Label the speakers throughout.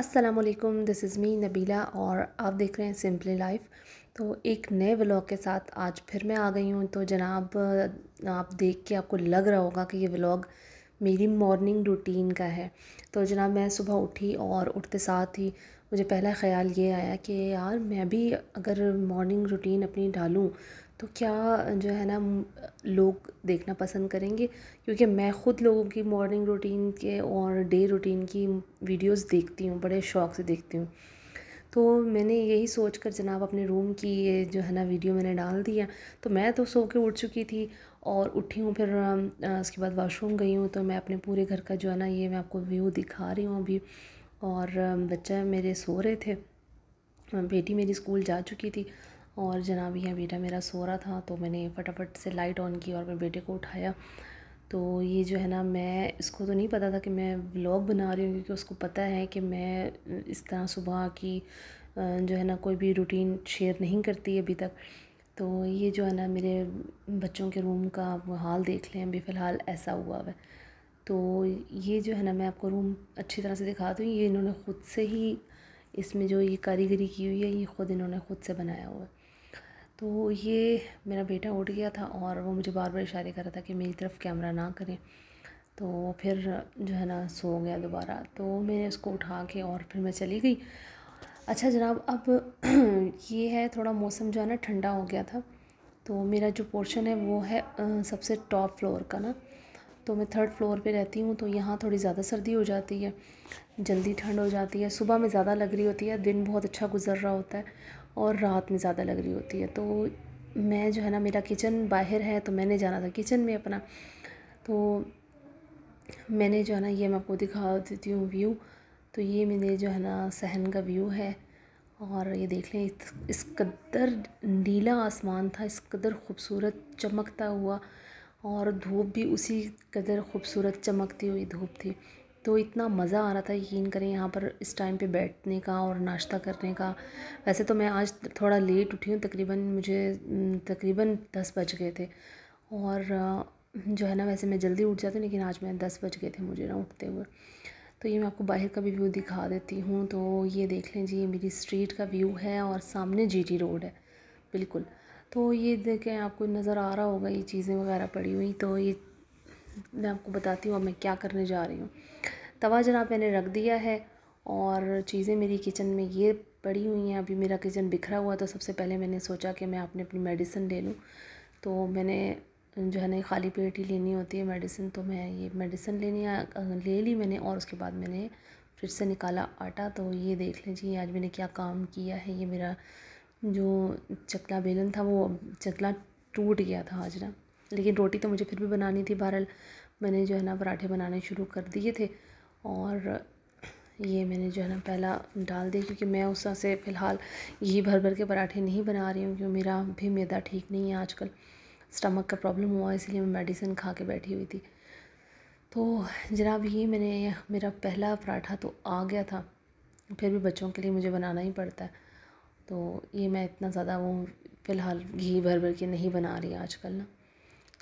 Speaker 1: अस्सलाम वालेकुम this is me नबीला और आप देख रहे हैं सिंपली लाइफ तो एक नए व्लॉग के साथ आज फिर मैं आ गई हूँ तो जनाब आप देख के आपको लग रहा होगा कि ये व्लॉग मेरी मॉर्निंग रूटीन का है तो जनाब मैं सुबह उठी और उठते साथ ही मुझे पहला ख़्याल ये आया कि यार मैं भी अगर मॉर्निंग रूटीन अपनी डालूँ तो क्या जो है ना लोग देखना पसंद करेंगे क्योंकि मैं ख़ुद लोगों की मॉर्निंग रूटीन के और डे रूटीन की वीडियोस देखती हूँ बड़े शौक़ से देखती हूँ तो मैंने यही सोच कर जनाब अपने रूम की ये जो है ना वीडियो मैंने डाल दिया तो मैं तो सो के उठ चुकी थी और उठी हूँ फिर उसके बाद वाशरूम गई हूँ तो मैं अपने पूरे घर का जो है ना ये मैं आपको व्यू दिखा रही हूँ अभी और बच्चा मेरे सो रहे थे बेटी मेरी स्कूल जा चुकी थी और जनाब यह बेटा मेरा सो रहा था तो मैंने फटाफट से लाइट ऑन की और मैं बेटे को उठाया तो ये जो है ना मैं इसको तो नहीं पता था कि मैं व्लॉग बना रही हूँ क्योंकि उसको पता है कि मैं इस तरह सुबह की जो है ना कोई भी रूटीन शेयर नहीं करती अभी तक तो ये जो है ना मेरे बच्चों के रूम का हाल देख लें अभी फ़िलहाल ऐसा हुआ है तो ये जो है ना मैं आपको रूम अच्छी तरह से दिखा दूँ ये इन्होंने ख़ुद से ही इसमें जो ये कारीगरी की हुई है ये ख़ुद इन्होंने ख़ुद से बनाया हुआ है तो ये मेरा बेटा उठ गया था और वो मुझे बार बार इशारे कर रहा था कि मेरी तरफ़ कैमरा ना करें तो फिर जो है ना सो गया दोबारा तो मैंने उसको उठा के और फिर मैं चली गई अच्छा जनाब अब ये है थोड़ा मौसम जो है ना ठंडा हो गया था तो मेरा जो पोर्शन है वो है सबसे टॉप फ्लोर का ना तो मैं थर्ड फ्लोर पे रहती हूँ तो यहाँ थोड़ी ज़्यादा सर्दी हो जाती है जल्दी ठंड हो जाती है सुबह में ज़्यादा लग रही होती है दिन बहुत अच्छा गुजर रहा होता है और रात में ज़्यादा लग रही होती है तो मैं जो है ना मेरा किचन बाहर है तो मैंने जाना था किचन में अपना तो मैंने जो है ना ये मैं आपको दिखा देती हूँ व्यू तो ये मेरे जो है ना सहन का व्यू है और ये देख लें इस कदर नीला आसमान था इस कदर खूबसूरत चमकता हुआ और धूप भी उसी कदर खूबसूरत चमकती हुई धूप थी तो इतना मज़ा आ रहा था यकीन करें यहाँ पर इस टाइम पे बैठने का और नाश्ता करने का वैसे तो मैं आज थोड़ा लेट उठी हूँ तकरीबन मुझे तकरीबन दस बज गए थे और जो है ना वैसे मैं जल्दी उठ जाती हूँ लेकिन आज मैं दस बज गए थे मुझे ना उठते हुए तो ये मैं आपको बाहर का भी व्यू दिखा देती हूँ तो ये देख लें जी ये मेरी स्ट्रीट का व्यू है और सामने जी रोड है बिल्कुल तो ये देखें आपको नज़र आ रहा होगा ये चीज़ें वगैरह पड़ी हुई तो ये मैं आपको बताती हूँ अब मैं क्या करने जा रही हूँ तवा जनाब मैंने रख दिया है और चीज़ें मेरी किचन में ये पड़ी हुई हैं अभी मेरा किचन बिखरा हुआ तो सबसे पहले मैंने सोचा कि मैं अपने अपनी मेडिसिन ले लूँ तो मैंने जो है ना खाली पेट ही लेनी होती है मेडिसिन तो मैं ये मेडिसिन लेनी ले ली मैंने और उसके बाद मैंने फ्रिज से निकाला आटा तो ये देख लें जी आज मैंने क्या काम किया है ये मेरा जो चकला बेलन था वो चकला टूट गया था हाजरा लेकिन रोटी तो मुझे फिर भी बनानी थी बहरहाल मैंने जो है ना पराठे बनाने शुरू कर दिए थे और ये मैंने जो है ना पहला डाल दिया क्योंकि मैं उस से फ़िलहाल यही भर भर के पराठे नहीं बना रही हूँ क्योंकि मेरा भी मैदा ठीक नहीं है आजकल स्टमक का प्रॉब्लम हुआ इसलिए मैं मेडिसिन खा के बैठी हुई थी तो जनाब ये मैंने मेरा पहला पराठा तो आ गया था फिर भी बच्चों के लिए मुझे बनाना ही पड़ता है तो ये मैं इतना ज़्यादा वो फ़िलहाल घी भर भर के नहीं बना रही आजकल ना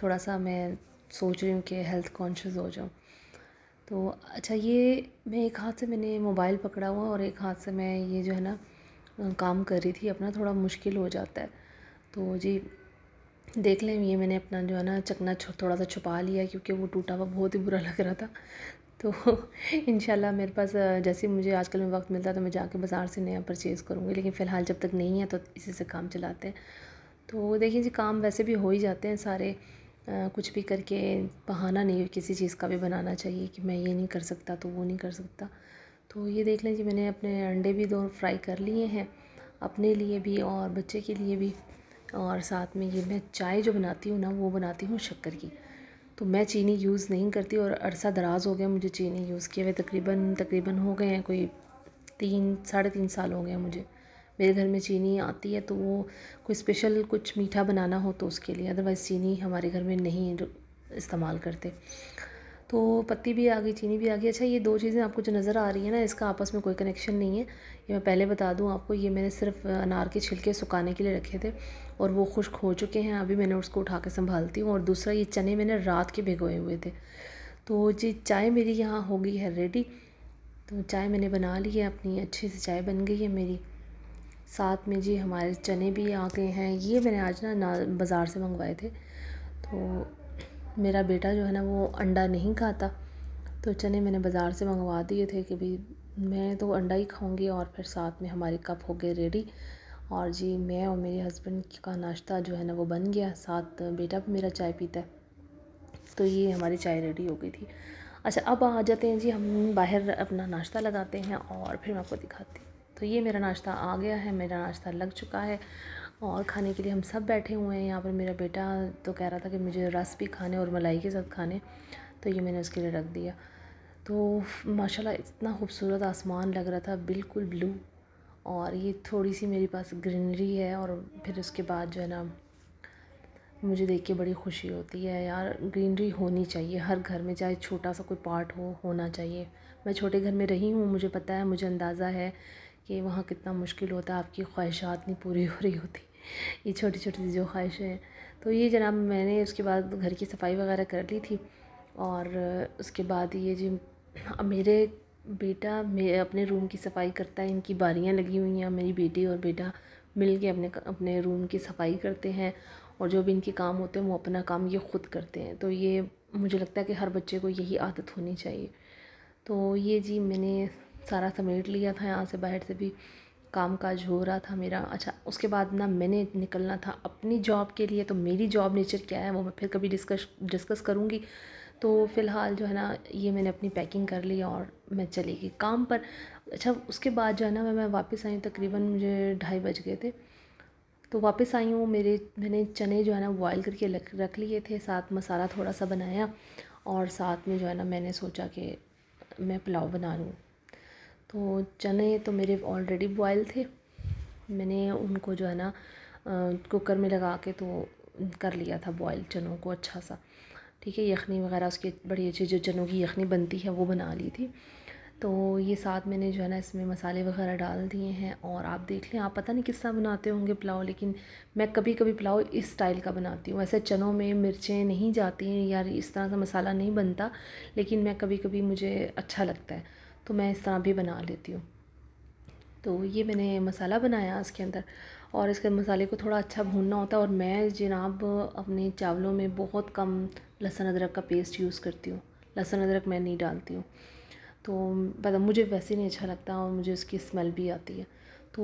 Speaker 1: थोड़ा सा मैं सोच रही हूँ कि हेल्थ कॉन्शियस हो जाऊँ तो अच्छा ये मैं एक हाथ से मैंने मोबाइल पकड़ा हुआ और एक हाथ से मैं ये जो है ना काम कर रही थी अपना थोड़ा मुश्किल हो जाता है तो जी देख लें ये मैंने अपना जो है ना चकना थोड़ा सा छुपा लिया क्योंकि वो टूटा हुआ बहुत ही बुरा लग रहा था तो इन मेरे पास जैसे मुझे आजकल में वक्त मिलता है तो मैं जाके बाज़ार से नया परचेज़ करूँगी लेकिन फ़िलहाल जब तक नहीं है तो इसी से काम चलाते हैं तो देखिए जी काम वैसे भी हो ही जाते हैं सारे आ, कुछ भी करके बहाना नहीं किसी चीज़ का भी बनाना चाहिए कि मैं ये नहीं कर सकता तो वो नहीं कर सकता तो ये देख लें जी मैंने अपने अंडे भी दो फ्राई कर लिए हैं अपने लिए भी और बच्चे के लिए भी और साथ में ये मैं चाय जो बनाती हूँ ना वो बनाती हूँ शक्कर की तो मैं चीनी यूज़ नहीं करती और अरसा दराज हो गया मुझे चीनी यूज़ किए हुए तकरीबन तकरीबन हो गए हैं कोई तीन साढ़े तीन साल हो गए मुझे मेरे घर में चीनी आती है तो वो कोई स्पेशल कुछ मीठा बनाना हो तो उसके लिए अदरवाइज़ चीनी हमारे घर में नहीं इस्तेमाल करते तो पत्ती भी आ गई चीनी भी आ गई अच्छा ये दो चीज़ें आपको जो नज़र आ रही है ना इसका आपस में कोई कनेक्शन नहीं है ये मैं पहले बता दूँ आपको ये मैंने सिर्फ अनार के छिलके सुखाने के लिए रखे थे और वो खुश्क हो चुके हैं अभी मैंने उसको उठा के संभालती हूँ और दूसरा ये चने मैंने रात के भिगोए हुए थे तो जी चाय मेरी यहाँ हो गई है रेडी तो चाय मैंने बना ली है अपनी अच्छी सी चाय बन गई है मेरी साथ में जी हमारे चने भी आ गए हैं ये मैंने आज ना, ना बाज़ार से मंगवाए थे तो मेरा बेटा जो है ना वो अंडा नहीं खाता तो चने मैंने बाज़ार से मंगवा दिए थे कि भाई मैं तो अंडा ही खाऊंगी और फिर साथ में हमारे कप हो गए रेडी और जी मैं और मेरे हस्बैंड का नाश्ता जो है ना वो बन गया साथ बेटा भी मेरा चाय पीता है तो ये हमारी चाय रेडी हो गई थी अच्छा अब आ जाते हैं जी हम बाहर अपना नाश्ता लगाते हैं और फिर मैं आपको दिखाती हूँ तो ये मेरा नाश्ता आ गया है मेरा नाश्ता लग चुका है और खाने के लिए हम सब बैठे हुए हैं यहाँ पर मेरा बेटा तो कह रहा था कि मुझे रस भी खाने और मलाई के साथ खाने तो ये मैंने उसके लिए रख दिया तो माशाल्लाह इतना खूबसूरत आसमान लग रहा था बिल्कुल ब्लू और ये थोड़ी सी मेरे पास ग्रीनरी है और फिर उसके बाद जो है ना मुझे देख के बड़ी खुशी होती है यार ग्रीनरी होनी चाहिए हर घर में चाहे छोटा सा कोई पार्ट हो होना चाहिए मैं छोटे घर में रही हूँ मुझे पता है मुझे अंदाज़ा है कि वहाँ कितना मुश्किल होता है आपकी ख्वाहिशात नहीं पूरी हो रही होती ये छोटी छोटी जो ख्वाहिशें हैं तो ये जनाब मैंने उसके बाद घर की सफाई वगैरह कर ली थी और उसके बाद ये जी अब मेरे बेटा मे अपने रूम की सफाई करता है इनकी बारियाँ लगी हुई हैं मेरी बेटी और बेटा मिल के अपने अपने रूम की सफाई करते हैं और जो भी इनके काम होते हैं वो अपना काम ये ख़ुद करते हैं तो ये मुझे लगता है कि हर बच्चे को यही आदत होनी चाहिए तो ये जी मैंने सारा समेट लिया था यहाँ से बाहर से भी काम काज हो रहा था मेरा अच्छा उसके बाद ना मैंने निकलना था अपनी जॉब के लिए तो मेरी जॉब नेचर क्या है वो मैं फिर कभी डिस्कस डिस्कस करूँगी तो फ़िलहाल जो है ना ये मैंने अपनी पैकिंग कर ली और मैं चली गई काम पर अच्छा उसके बाद जो है ना मैं मैं वापस आई तकरीबन मुझे ढाई बज गए थे तो वापस आई हूँ मेरे मैंने चने जो है ना बॉयल करके रख लिए थे साथ मसाला थोड़ा सा बनाया और साथ में जो है ना मैंने सोचा कि मैं पुलाव बना लूँ तो चने तो मेरे ऑलरेडी बॉयल थे मैंने उनको जो है ना कुकर में लगा के तो कर लिया था बॉयल चनों को अच्छा सा ठीक है यखनी वगैरह उसकी बड़ी अच्छी जो चनों की यखनी बनती है वो बना ली थी तो ये साथ मैंने जो है ना इसमें मसाले वगैरह डाल दिए हैं और आप देख लें आप पता नहीं किस तरह बनाते होंगे पुलाव लेकिन मैं कभी कभी पुलाव इस स्टाइल का बनाती हूँ वैसे चनों में मिर्चें नहीं जाती हैं या इस तरह का मसाला नहीं बनता लेकिन मैं कभी कभी मुझे अच्छा लगता है तो मैं इस तरह भी बना लेती हूँ तो ये मैंने मसाला बनाया इसके अंदर और इसके मसाले को थोड़ा अच्छा भूनना होता है और मैं जनाब अपने चावलों में बहुत कम लहसुन अदरक का पेस्ट यूज़ करती हूँ लहसुन अदरक मैं नहीं डालती हूँ तो पता मतलब मुझे वैसे नहीं अच्छा लगता और मुझे उसकी स्मेल भी आती है तो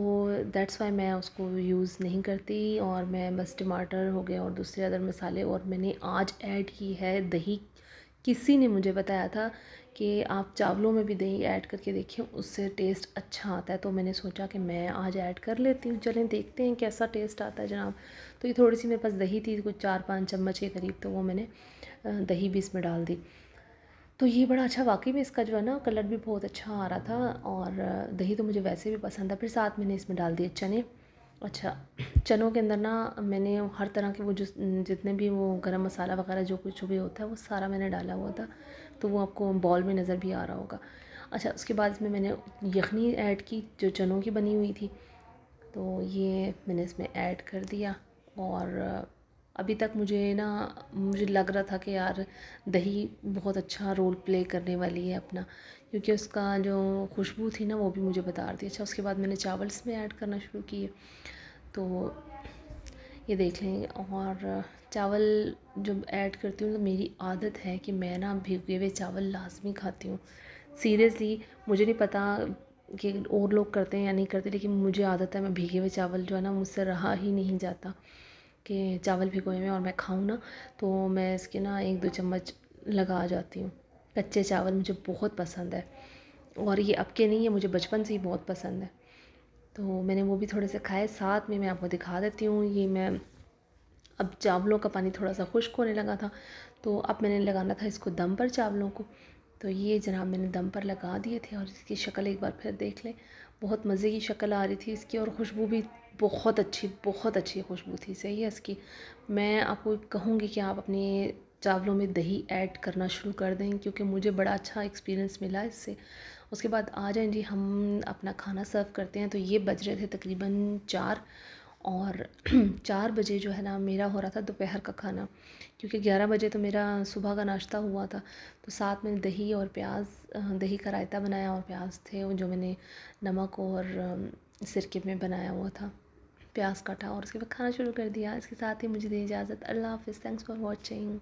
Speaker 1: दैट्स वाई मैं उसको यूज़ नहीं करती और मैं बस टमाटर हो गया और दूसरे अदर मसाले और मैंने आज ऐड की है दही किसी ने मुझे बताया था कि आप चावलों में भी दही ऐड करके देखिए उससे टेस्ट अच्छा आता है तो मैंने सोचा कि मैं आज ऐड कर लेती हूँ चलें देखते हैं कैसा टेस्ट आता है जनाब तो ये थोड़ी सी मेरे पास दही थी कुछ चार पाँच चम्मच के करीब तो वो मैंने दही भी इसमें डाल दी तो ये बड़ा अच्छा वाकई में इसका जो है ना कलर भी बहुत अच्छा आ रहा था और दही तो मुझे वैसे भी पसंद था फिर साथ मैंने इसमें डाल दिए चने अच्छा अच्छा चनों के अंदर ना मैंने हर तरह के वो जो जितने भी वो गरम मसाला वगैरह जो कुछ भी होता है वो सारा मैंने डाला हुआ था तो वो आपको बॉल में नज़र भी आ रहा होगा अच्छा उसके बाद इसमें मैंने यखनी ऐड की जो चनों की बनी हुई थी तो ये मैंने इसमें ऐड कर दिया और अभी तक मुझे ना मुझे लग रहा था कि यार दही बहुत अच्छा रोल प्ले करने वाली है अपना क्योंकि उसका जो खुशबू थी ना वो भी मुझे बता रही अच्छा उसके बाद मैंने चावल इसमें ऐड करना शुरू किए तो ये देख लें और चावल जब ऐड करती हूँ तो मेरी आदत है कि मैं ना भिगे हुए चावल लाजमी खाती हूँ सीरियसली मुझे नहीं पता कि और लोग करते हैं या नहीं करते लेकिन मुझे आदत है मैं भीगे हुए चावल जो है ना मुझसे रहा ही नहीं जाता कि चावल भिगोए हुए और मैं खाऊँ ना तो मैं इसके ना एक दो चम्मच लगा जाती हूँ कच्चे चावल मुझे बहुत पसंद है और ये अब के नहीं है मुझे बचपन से ही बहुत पसंद है तो मैंने वो भी थोड़े से खाए साथ में मैं आपको दिखा देती हूँ ये मैं अब चावलों का पानी थोड़ा सा खुश्क होने लगा था तो अब मैंने लगाना था इसको दम पर चावलों को तो ये जनाब मैंने दम पर लगा दिए थे और इसकी शक्ल एक बार फिर देख लें बहुत मज़े की शक्ल आ रही थी इसकी और खुशबू भी बहुत अच्छी बहुत अच्छी खुशबू थी सही है इसकी मैं आपको कहूँगी कि आप अपने चावलों में दही ऐड करना शुरू कर दें क्योंकि मुझे बड़ा अच्छा एक्सपीरियंस मिला इससे उसके बाद आ जाएं जी हम अपना खाना सर्व करते हैं तो ये बज रहे थे तकरीबन चार और चार बजे जो है ना मेरा हो रहा था दोपहर का खाना क्योंकि ग्यारह बजे तो मेरा सुबह का नाश्ता हुआ था तो साथ में दही और प्याज दही का रायता बनाया और प्याज थे जो मैंने नमक और सिरके में बनाया हुआ था प्याज काटा और उसके बाद खाना शुरू कर दिया इसके साथ ही मुझे दी इजाज़त अल्लाह हाफिज़ थैंक्स फॉर वॉचिंग